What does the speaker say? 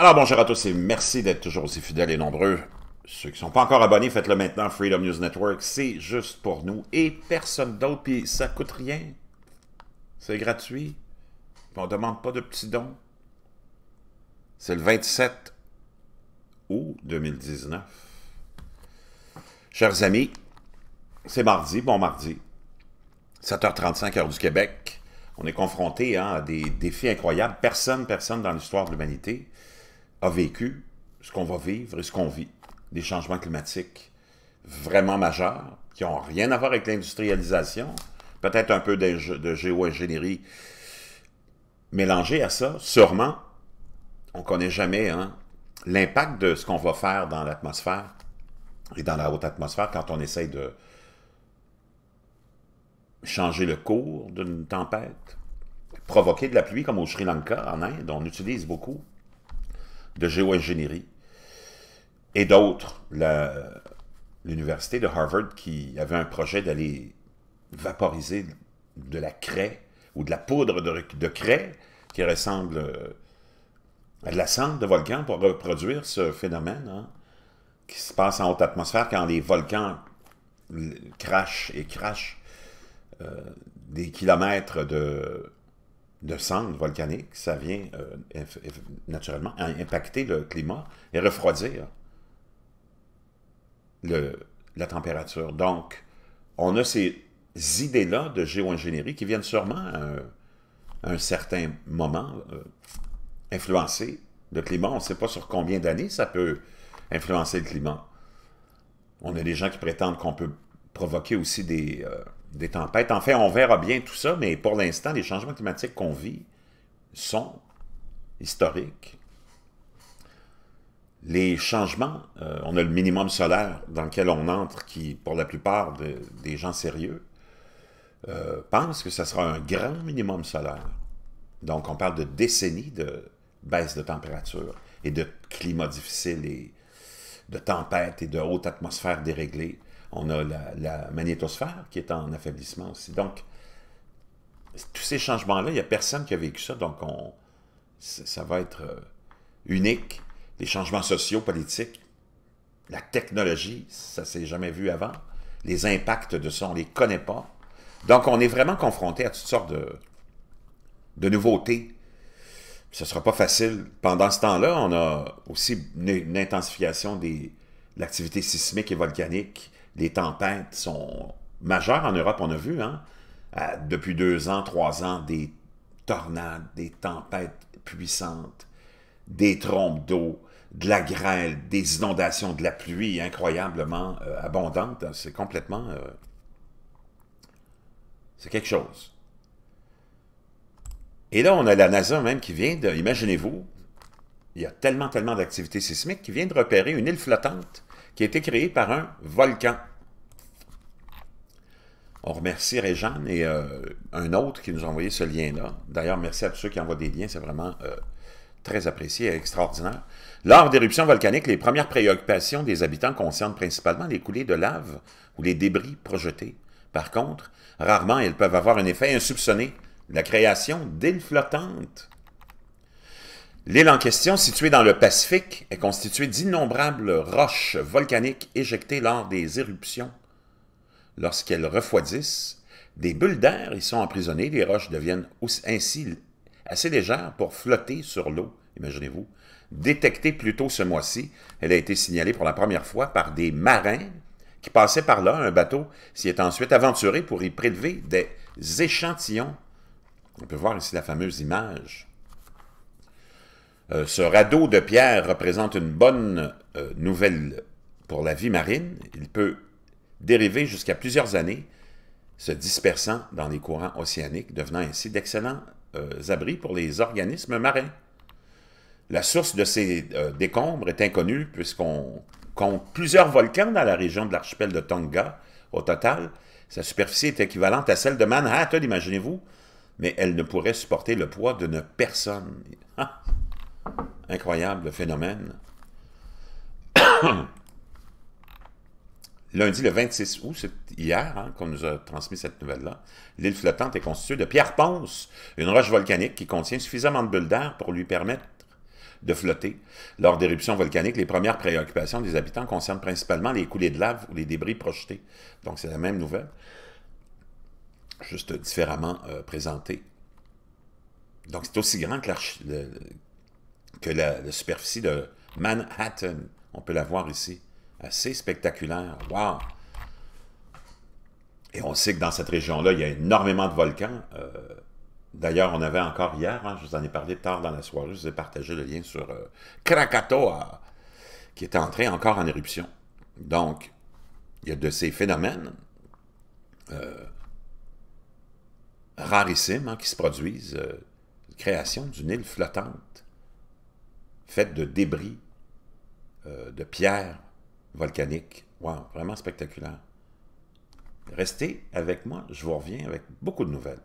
Alors bonjour à tous et merci d'être toujours aussi fidèles et nombreux. Ceux qui ne sont pas encore abonnés, faites-le maintenant. Freedom News Network, c'est juste pour nous et personne d'autre. Puis ça coûte rien. C'est gratuit. on ne demande pas de petits dons. C'est le 27 août 2019. Chers amis, c'est mardi, bon mardi. 7h35 heure du Québec. On est confronté hein, à des défis incroyables. Personne, personne dans l'histoire de l'humanité a vécu, ce qu'on va vivre et ce qu'on vit. Des changements climatiques vraiment majeurs qui n'ont rien à voir avec l'industrialisation, peut-être un peu de, géo-ingénierie mélangée à ça, sûrement. On ne connaît jamais hein, l'impact de ce qu'on va faire dans l'atmosphère et dans la haute atmosphère quand on essaye de changer le cours d'une tempête, provoquer de la pluie comme au Sri Lanka, en Inde, on utilise beaucoup de géo-ingénierie, et d'autres, l'université de Harvard qui avait un projet d'aller vaporiser de la craie ou de la poudre de, de craie qui ressemble euh, à de la cendre de volcan pour reproduire ce phénomène hein, qui se passe en haute atmosphère quand les volcans euh, crachent et crachent euh, des kilomètres de, de cendres volcaniques, ça vient euh, naturellement impacter le climat et refroidir la température. Donc, on a ces idées-là de géo-ingénierie qui viennent sûrement à euh, un, certain moment euh, influencer le climat. On ne sait pas sur combien d'années ça peut influencer le climat. On a des gens qui prétendent qu'on peut provoquer aussi des des tempêtes. En fait, on verra bien tout ça, mais pour l'instant, les changements climatiques qu'on vit sont historiques. Les changements, euh, on a le minimum solaire dans lequel on entre qui, pour la plupart des gens sérieux, euh, pensent que ce sera un grand minimum solaire. Donc, on parle de décennies de baisse de température et de climat difficile et de tempêtes et de haute atmosphère déréglée. On a la, magnétosphère qui est en affaiblissement aussi. Donc, tous ces changements-là, il n'y a personne qui a vécu ça, donc ça va être euh, unique. Les changements sociaux, politiques, la technologie, ça s'est jamais vu avant. Les impacts de ça, on ne les connaît pas. Donc, on est vraiment confronté à toutes sortes de, nouveautés. Ce ne sera pas facile. Pendant ce temps-là, on a aussi une, intensification des, de l'activité sismique et volcanique, les tempêtes sont majeures en Europe, on a vu, hein? Euh, depuis deux ans, trois ans, des tornades, des tempêtes puissantes, des trompes d'eau, de la grêle, des inondations, de la pluie incroyablement euh, abondante. C'est complètement... Euh, c'est quelque chose. Et là, on a la NASA même qui vient de... Imaginez-vous, il y a tellement, tellement d'activités sismiques qui vient de repérer une île flottante qui a été créée par un volcan. On remercie Réjean et euh, un autre qui nous a envoyé ce lien-là. D'ailleurs, merci à tous ceux qui envoient des liens, c'est vraiment euh, très apprécié et extraordinaire. Lors d'éruptions volcaniques, les premières préoccupations des habitants concernent principalement les coulées de lave ou les débris projetés. Par contre, rarement elles peuvent avoir un effet insoupçonné, la création d'îles flottantes. L'île en question, située dans le Pacifique, est constituée d'innombrables roches volcaniques éjectées lors des éruptions lorsqu'elles refroidissent, des bulles d'air y sont emprisonnées, les roches deviennent ainsi assez légères pour flotter sur l'eau, imaginez-vous. Détectée plus tôt ce mois-ci, elle a été signalée pour la première fois par des marins qui passaient par là. Un bateau s'y est ensuite aventuré pour y prélever des échantillons. On peut voir ici la fameuse image. Euh, ce radeau de pierre représente une bonne euh, nouvelle pour la vie marine. Il peut dérivés jusqu'à plusieurs années, se dispersant dans les courants océaniques, devenant ainsi d'excellents euh, abris pour les organismes marins. La source de ces euh, décombres est inconnue puisqu'on compte plusieurs volcans dans la région de l'archipel de Tonga. Au total, sa superficie est équivalente à celle de Manhattan, imaginez-vous, mais elle ne pourrait supporter le poids ne personne. Ah! incroyable phénomène. Lundi, le 26 août, c'est hier hein, qu'on nous a transmis cette nouvelle-là, l'île flottante est constituée de pierre ponce, une roche volcanique qui contient suffisamment de bulles d'air pour lui permettre de flotter. Lors d'éruptions volcaniques, les premières préoccupations des habitants concernent principalement les coulées de lave ou les débris projetés. Donc, c'est la même nouvelle, juste différemment euh, présentée. Donc, c'est aussi grand que, la, superficie de Manhattan. On peut la voir ici assez spectaculaire. Wow! Et on sait que dans cette région-là, il y a énormément de volcans. Euh, d'ailleurs, on avait encore hier, hein, je vous en ai parlé tard dans la soirée, je vous ai partagé le lien sur euh, Krakatoa, qui est entré encore en éruption. Donc, il y a de ces phénomènes euh, rarissimes hein, qui se produisent. création d'une île flottante, faite de débris, de pierres, volcanique. Wow, vraiment spectaculaire. Restez avec moi, je vous reviens avec beaucoup de nouvelles.